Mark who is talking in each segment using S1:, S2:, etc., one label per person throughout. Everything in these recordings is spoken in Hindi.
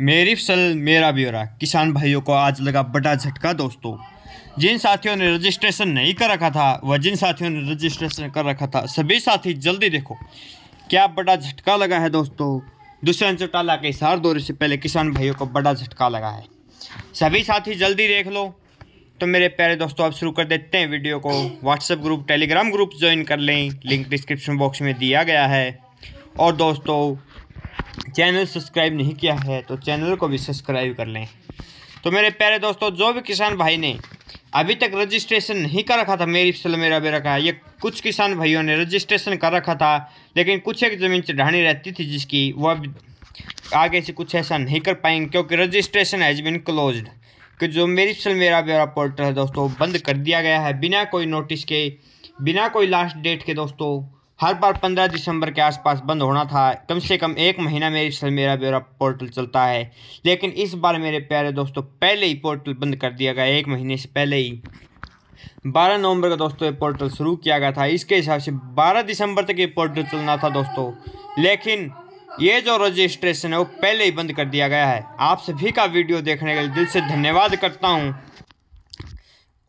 S1: मेरी फसल मेरा ब्यौरा किसान भाइयों को आज लगा बड़ा झटका दोस्तों जिन साथियों ने रजिस्ट्रेशन नहीं कर रखा था व जिन साथियों ने रजिस्ट्रेशन कर रखा था सभी साथी जल्दी देखो क्या बड़ा झटका लगा है दोस्तों दूसरा चौटाला के सार दौरे से पहले किसान भाइयों को बड़ा झटका लगा है सभी साथी जल्दी देख लो तो मेरे प्यारे दोस्तों आप शुरू कर देते हैं वीडियो को WhatsApp group Telegram group join कर लें लिंक डिस्क्रिप्शन बॉक्स में दिया गया है और दोस्तों चैनल सब्सक्राइब नहीं किया है तो चैनल को भी सब्सक्राइब कर लें तो मेरे प्यारे दोस्तों जो भी किसान भाई ने अभी तक रजिस्ट्रेशन नहीं कर रखा था मेरी फसल मेरा बेरा का ये कुछ किसान भाइयों ने रजिस्ट्रेशन कर रखा था लेकिन कुछ एक ज़मीन चढ़ानी रहती थी जिसकी वह आगे से कुछ ऐसा नहीं कर पाएंगे क्योंकि रजिस्ट्रेशन हैज़ बिन क्लोज्ड कि जो मेरी फसल मेरा बेरा पोर्टल है दोस्तों बंद कर दिया गया है बिना कोई नोटिस के बिना कोई लास्ट डेट के दोस्तों हर बार 15 दिसंबर के आसपास बंद होना था कम से कम एक महीना मेरी सर मेरा ब्यौरा पोर्टल चलता है लेकिन इस बार मेरे प्यारे दोस्तों पहले ही पोर्टल बंद कर दिया गया एक महीने से पहले ही 12 नवंबर का दोस्तों ये पोर्टल शुरू किया गया था इसके हिसाब से 12 दिसंबर तक ये पोर्टल चलना था दोस्तों लेकिन ये जो रजिस्ट्रेशन है वो पहले ही बंद कर दिया गया है आप सभी का वीडियो देखने के लिए दिल से धन्यवाद करता हूँ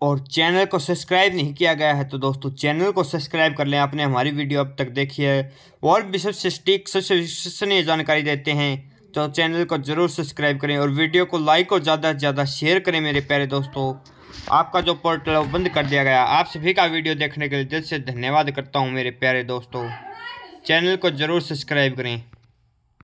S1: और चैनल को सब्सक्राइब नहीं किया गया है तो दोस्तों चैनल को सब्सक्राइब कर लें आपने हमारी वीडियो अब तक देखी है और भी सबसे सबसे विश्वसनीय जानकारी देते हैं तो चैनल को ज़रूर सब्सक्राइब करें और वीडियो को लाइक और ज़्यादा से ज़्यादा शेयर करें मेरे प्यारे दोस्तों आपका जो पोर्टल है वो बंद कर दिया गया आप सभी का वीडियो देखने के लिए दिल से धन्यवाद करता हूँ मेरे प्यारे दोस्तों चैनल को ज़रूर सब्सक्राइब करें